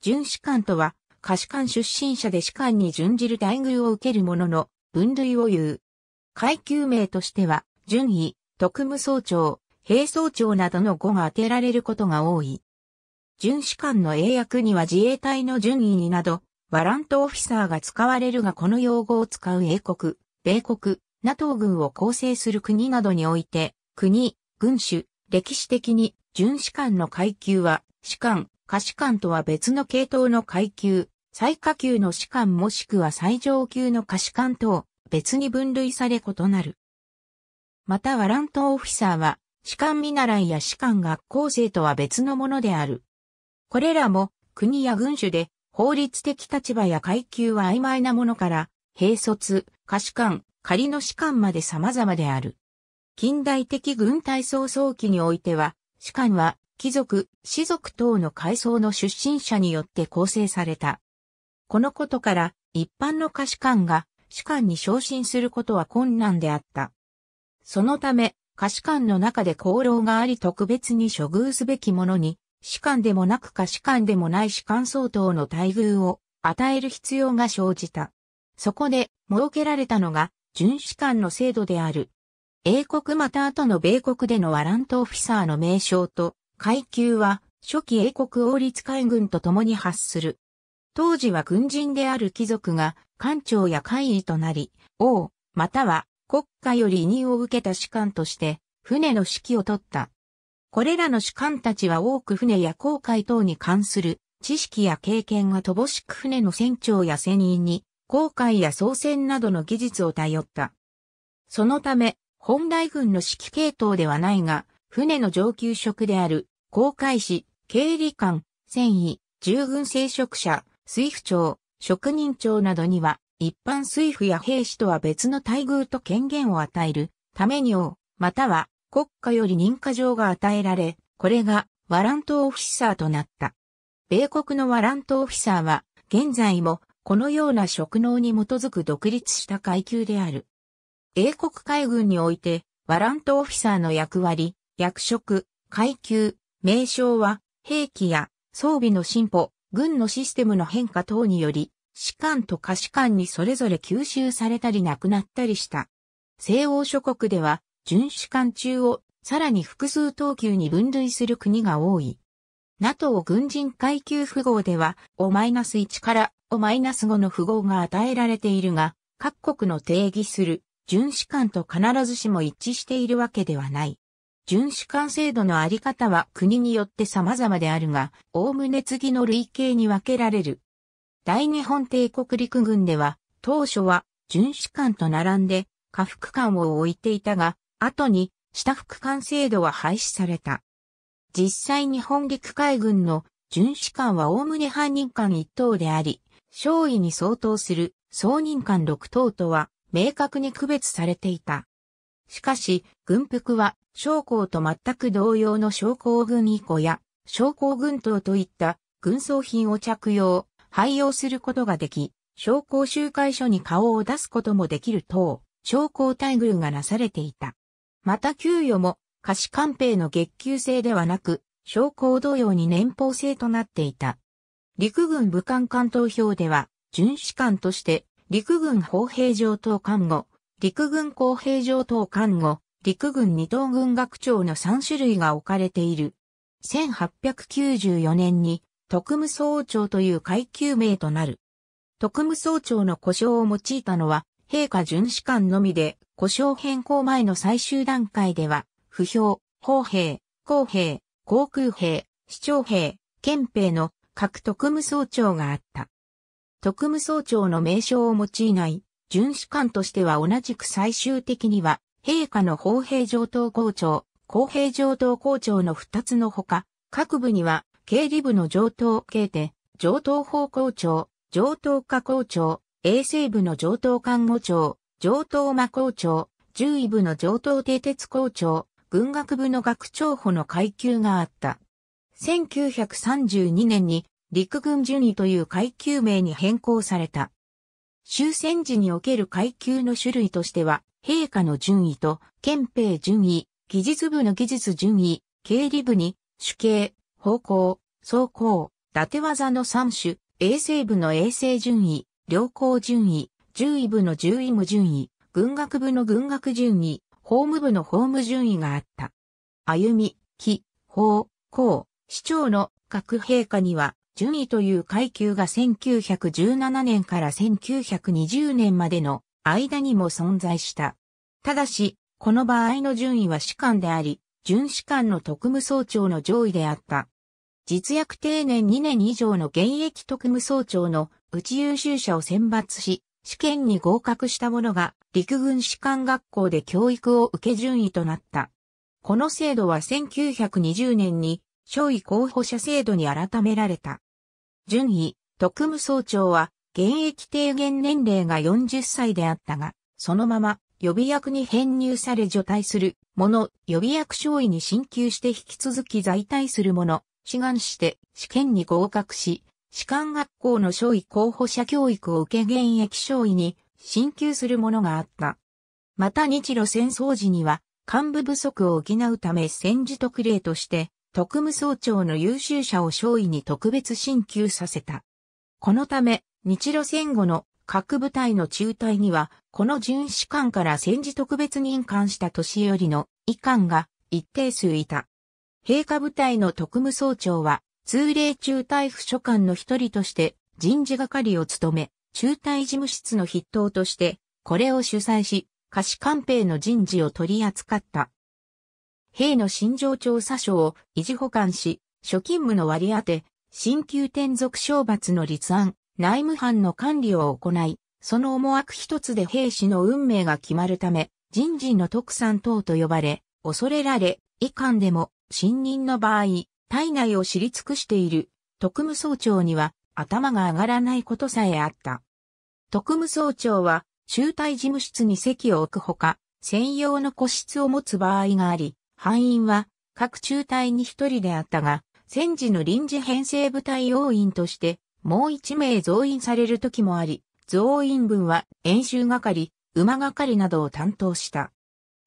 巡視官とは、可視官出身者で士官に準じる待遇を受けるものの、分類を言う。階級名としては、順位、特務総長、兵総長などの語が当てられることが多い。巡視官の英訳には自衛隊の順位になど、ワラントオフィサーが使われるがこの用語を使う英国、米国、NATO 軍を構成する国などにおいて、国、軍種、歴史的に、巡視官の階級は、士官、下士官とは別の系統の階級、最下級の士官もしくは最上級の下士官と別に分類され異なる。またワラントオフィサーは、士官見習いや士官学校生とは別のものである。これらも国や軍種で法律的立場や階級は曖昧なものから、兵卒、下士官、仮の士官まで様々である。近代的軍隊総早期においては、士官は貴族、士族等の階層の出身者によって構成された。このことから、一般の歌詞官が士官に昇進することは困難であった。そのため、歌詞官の中で功労があり特別に処遇すべきものに、士官でもなく歌詞官でもない士官相当の待遇を与える必要が生じた。そこで設けられたのが、巡士官の制度である。英国また後の米国でのワラントオフィサーの名称と階級は初期英国王立海軍と共に発する。当時は軍人である貴族が艦長や会議となり、王、または国家より委任を受けた士官として船の指揮を取った。これらの士官たちは多く船や航海等に関する知識や経験が乏しく船の船長や船員に航海や操船などの技術を頼った。そのため、本来軍の指揮系統ではないが、船の上級職である、航海士、経理官、繊維、従軍聖職者、水夫長、職人長などには、一般水夫や兵士とは別の待遇と権限を与えるために王、または国家より認可状が与えられ、これがワラントオフィサーとなった。米国のワラントオフィサーは、現在もこのような職能に基づく独立した階級である。英国海軍において、ワラントオフィサーの役割、役職、階級、名称は、兵器や装備の進歩、軍のシステムの変化等により、士官と下士官にそれぞれ吸収されたり亡くなったりした。西欧諸国では、巡視官中をさらに複数等級に分類する国が多い。NATO 軍人階級符号では、O-1 から O-5 の符号が与えられているが、各国の定義する巡視官と必ずしも一致しているわけではない。巡視艦制度のあり方は国によって様々であるが、おおむね次の類型に分けられる。大日本帝国陸軍では、当初は巡視官と並んで、下副官を置いていたが、後に下副官制度は廃止された。実際日本陸海軍の巡視官はおおむね犯人間1等であり、少尉に相当する総任間6等とは明確に区別されていた。しかし、軍服は将校と全く同様の将校軍衣降や、将校軍刀といった軍装品を着用、廃用することができ、将校集会所に顔を出すこともできる等、将校待遇がなされていた。また給与も、貸官兵の月給制ではなく、将校同様に年俸制となっていた。陸軍武官官投票では、巡視官として、陸軍砲兵上等看護、陸軍公兵上等看護、陸軍二等軍学長の3種類が置かれている。1894年に特務総長という階級名となる。特務総長の故障を用いたのは、陛下巡視官のみで、故障変更前の最終段階では、不評、砲兵、公兵、航空兵、市長兵、憲兵の各特務総長があった。特務総長の名称を用いない、巡視官としては同じく最終的には、陛下の法兵上等校長、公平上等校長の二つのほか、各部には、経理部の上等経典、上等法校長、上等科校長、衛生部の上等看護長、上等魔校長、獣医部の上等定鉄校長、軍学部の学長補の階級があった。1932年に陸軍順位という階級名に変更された。終戦時における階級の種類としては、陛下の順位と、憲兵順位、技術部の技術順位、経理部に、主計、方向、走行、伊達技の3種、衛生部の衛生順位、良好順位、獣医部の獣医務順位、軍学部の軍学順位、法務部の法務順位があった。歩み、木、法、公、市長の各陛下には、順位という階級が1917年から1920年までの間にも存在した。ただし、この場合の順位は士官であり、巡士官の特務総長の上位であった。実役定年2年以上の現役特務総長の内優秀者を選抜し、試験に合格した者が陸軍士官学校で教育を受け順位となった。この制度は1920年に少尉候補者制度に改められた。順位、特務総長は現役低減年齢が40歳であったが、そのまま予備役に編入され除隊する者、予備役少尉に進級して引き続き在隊する者、志願して試験に合格し、士官学校の少尉候補者教育を受け現役少尉に進級する者があった。また日露戦争時には幹部不足を補うため戦時特例として特務総長の優秀者を少尉に特別進級させた。このため日露戦後の各部隊の中隊には、この巡視官から戦時特別任官した年寄りの遺官が一定数いた。陛下部隊の特務総長は、通例中隊副所管の一人として人事係を務め、中隊事務室の筆頭として、これを主催し、貸し官兵の人事を取り扱った。兵の心情調査書を維持保管し、諸勤務の割り当て、新旧転属賞罰の立案、内務班の管理を行い、その思惑一つで兵士の運命が決まるため、人事の特産等と呼ばれ、恐れられ、以憾。でも、新任の場合、体内を知り尽くしている、特務総長には、頭が上がらないことさえあった。特務総長は、中隊事務室に席を置くほか、専用の個室を持つ場合があり、範員は、各中隊に一人であったが、戦時の臨時編成部隊要員として、もう一名増員される時もあり、増員分は演習係、馬係などを担当した。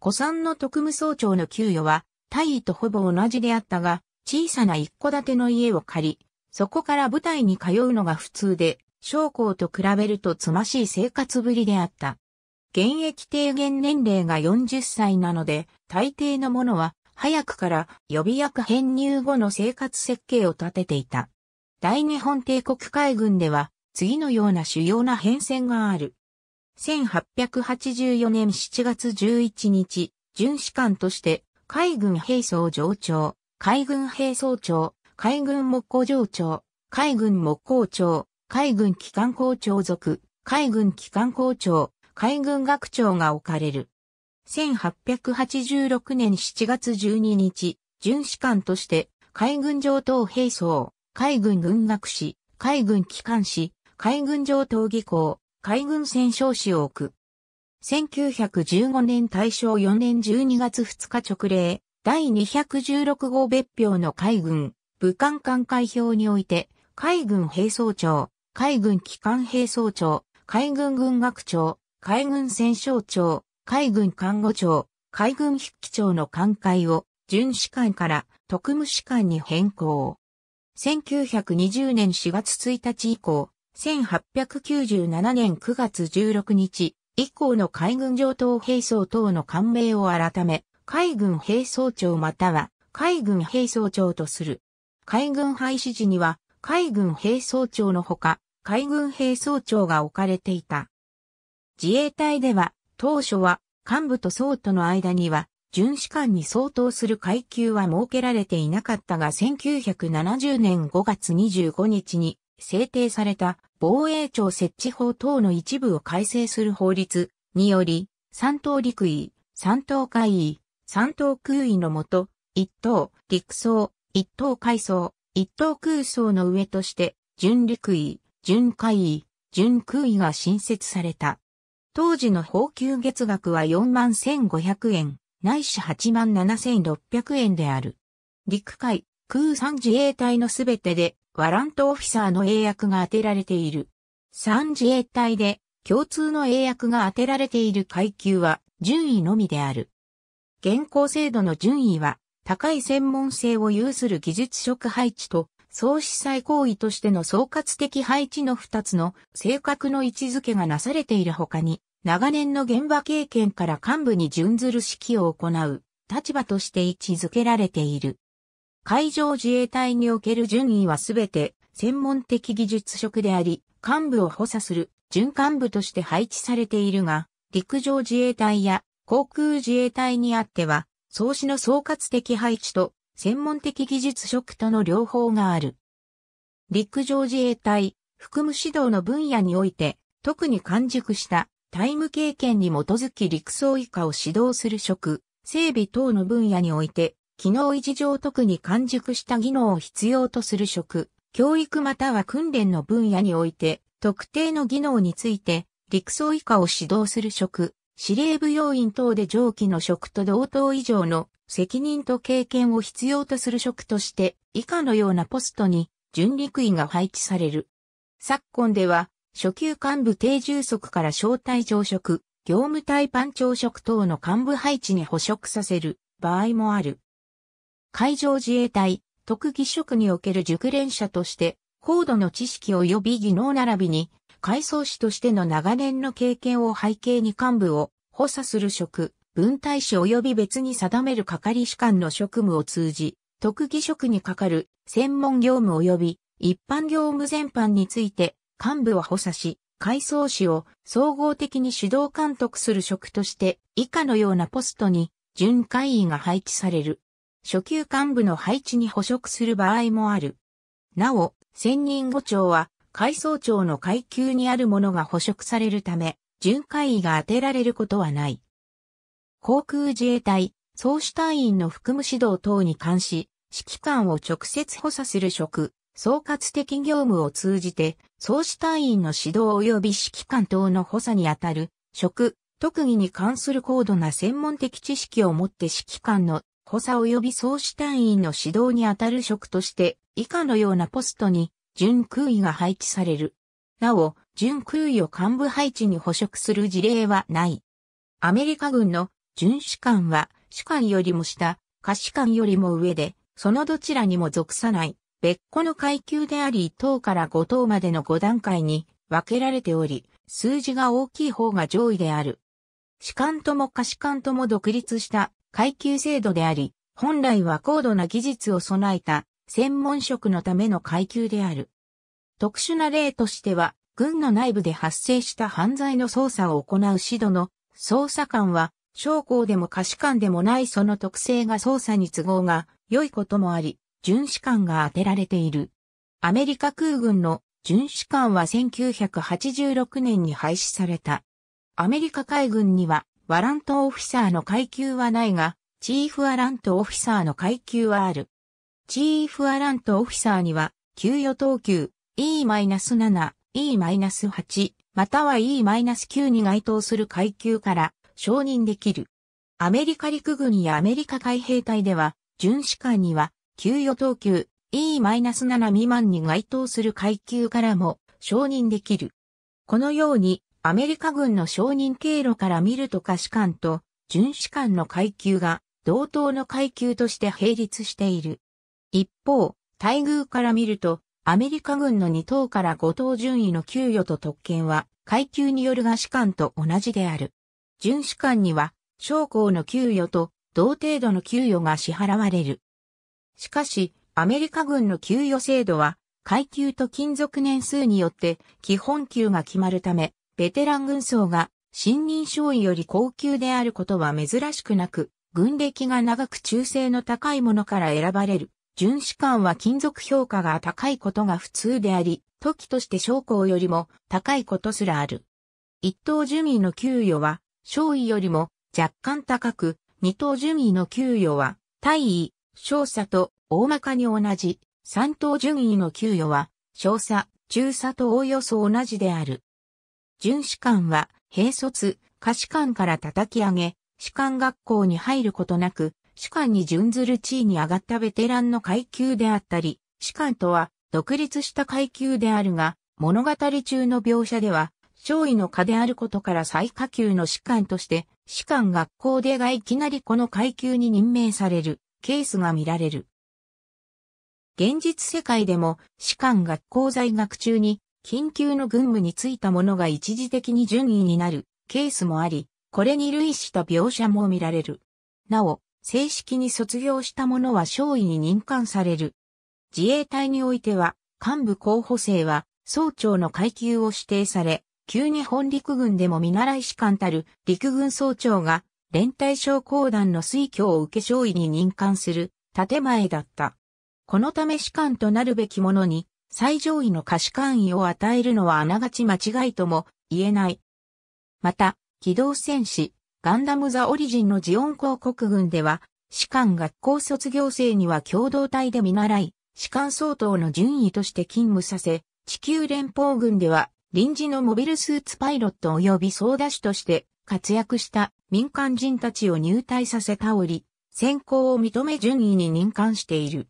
古参の特務総長の給与は、大尉とほぼ同じであったが、小さな一戸建ての家を借り、そこから部隊に通うのが普通で、将校と比べるとつましい生活ぶりであった。現役低減年齢が40歳なので、大抵のものは早くから予備役編入後の生活設計を立てていた。大日本帝国海軍では、次のような主要な変遷がある。1884年7月11日、巡視官として、海軍兵装上長、海軍兵装長、海軍木工上長、海軍木工長、海軍機関工長属、海軍機関工長、海軍学長が置かれる。1886年7月12日、巡視官として、海軍上等兵装、海軍軍学士、海軍機関士、海軍上等技校、海軍戦勝士を置く。1915年大正4年12月2日直令、第216号別表の海軍、武漢艦海表において、海軍兵装長、海軍機関兵装長、海軍軍学長、海軍戦勝長、海軍看護長、海軍筆記長の艦会を、巡視官から特務士官に変更。1920年4月1日以降、1897年9月16日以降の海軍上等兵装等の官名を改め、海軍兵装庁または海軍兵装庁とする。海軍廃止時には海軍兵装庁のほか、海軍兵装庁が置かれていた。自衛隊では、当初は幹部と総との間には巡視官に相当する階級は設けられていなかったが1970年5月25日に制定された防衛庁設置法等の一部を改正する法律により、三等陸尉、三等海尉、三等空尉のもと、一等陸曹、一等海曹、一等空曹の上として、巡陸尉、巡海尉、巡空尉が新設された。当時の報給月額は4万1500円。ないし87,600円である。陸海、空三自衛隊のすべてで、ワラントオフィサーの英訳が当てられている。三自衛隊で、共通の英訳が当てられている階級は、順位のみである。現行制度の順位は、高い専門性を有する技術職配置と、総司祭行為としての総括的配置の二つの性格の位置づけがなされている他に、長年の現場経験から幹部に準ずる指揮を行う立場として位置づけられている。海上自衛隊における順位はすべて専門的技術職であり、幹部を補佐する準幹部として配置されているが、陸上自衛隊や航空自衛隊にあっては、総司の総括的配置と専門的技術職との両方がある。陸上自衛隊、含む指導の分野において、特に完熟したタイム経験に基づき陸送以下を指導する職、整備等の分野において、機能維持上特に完熟した技能を必要とする職、教育または訓練の分野において、特定の技能について、陸送以下を指導する職、司令部要員等で上記の職と同等以上の責任と経験を必要とする職として、以下のようなポストに、準陸員が配置される。昨今では、初級幹部定住職から招待上職、業務隊班長朝食等の幹部配置に捕食させる場合もある。海上自衛隊、特技職における熟練者として、高度の知識及び技能並びに、海藻士としての長年の経験を背景に幹部を補佐する職、分隊士及び別に定める係士官の職務を通じ、特技職に係る専門業務及び一般業務全般について幹部を補佐し、改装士を総合的に指導監督する職として以下のようなポストに準会員が配置される。初級幹部の配置に捕食する場合もある。なお、専任後長は改装長の階級にあるものが捕食されるため、巡回位が当てられることはない。航空自衛隊、総主隊員の服務指導等に関し、指揮官を直接補佐する職、総括的業務を通じて、総支隊員の指導及び指揮官等の補佐にあたる、職、特技に関する高度な専門的知識を持って指揮官の補佐及び総支隊員の指導にあたる職として、以下のようなポストに、準空位が配置される。なお、準空位を幹部配置に捕食する事例はない。アメリカ軍の準士官は、士官よりも下、下士官よりも上で、そのどちらにも属さない。別個の階級であり1等から5等までの5段階に分けられており、数字が大きい方が上位である。士官とも下士官とも独立した階級制度であり、本来は高度な技術を備えた専門職のための階級である。特殊な例としては、軍の内部で発生した犯罪の捜査を行う指導の捜査官は、将校でも下士官でもないその特性が捜査に都合が良いこともあり、巡視艦が当てられている。アメリカ空軍の巡視艦は1986年に廃止された。アメリカ海軍にはワラントオフィサーの階級はないが、チーフアラントオフィサーの階級はある。チーフアラントオフィサーには、給与等級 E-7、E-8、または E-9 に該当する階級から承認できる。アメリカ陸軍やアメリカ海兵隊では、巡視艦には給与等級 E-7 未満に該当する階級からも承認できる。このように、アメリカ軍の承認経路から見ると下士官と巡視官の階級が同等の階級として並立している。一方、待遇から見ると、アメリカ軍の2等から5等順位の給与と特権は、階級による餓士官と同じである。巡視官には、将校の給与と同程度の給与が支払われる。しかし、アメリカ軍の給与制度は、階級と勤続年数によって基本給が決まるため、ベテラン軍曹が新任少尉より高級であることは珍しくなく、軍歴が長く忠誠の高いものから選ばれる。巡視官は金属評価が高いことが普通であり、時として将校よりも高いことすらある。一等順位の給与は、少尉よりも若干高く、二等順位の給与は、大尉、少佐と大まかに同じ、三等順位の給与は、少佐、中佐とおおよそ同じである。巡士官は、兵卒、下士官から叩き上げ、士官学校に入ることなく、士官に準ずる地位に上がったベテランの階級であったり、士官とは独立した階級であるが、物語中の描写では、少尉の下であることから最下級の士官として、士官学校でがいきなりこの階級に任命される。ケースが見られる。現実世界でも、士官学校在学中に、緊急の軍務についたものが一時的に順位になるケースもあり、これに類した描写も見られる。なお、正式に卒業した者は少尉に任官される。自衛隊においては、幹部候補生は、総長の階級を指定され、急に本陸軍でも見習い士官たる陸軍総長が連帯商工団の推挙を受け少尉に任官する建前だった。このため士官となるべき者に最上位の可視官位を与えるのはあながち間違いとも言えない。また、機動戦士、ガンダム・ザ・オリジンのジオン公国軍では、士官学校卒業生には共同体で見習い、士官相当の順位として勤務させ、地球連邦軍では臨時のモビルスーツパイロット及び操舵手として活躍した民間人たちを入隊させたり、選考を認め順位に任官している。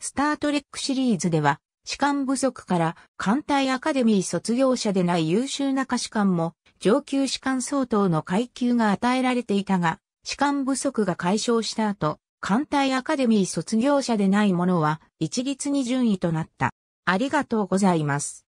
スタートレックシリーズでは、士官不足から艦隊アカデミー卒業者でない優秀な下士官も上級士官相当の階級が与えられていたが、士官不足が解消した後、艦隊アカデミー卒業者でない者は一律に順位となった。ありがとうございます。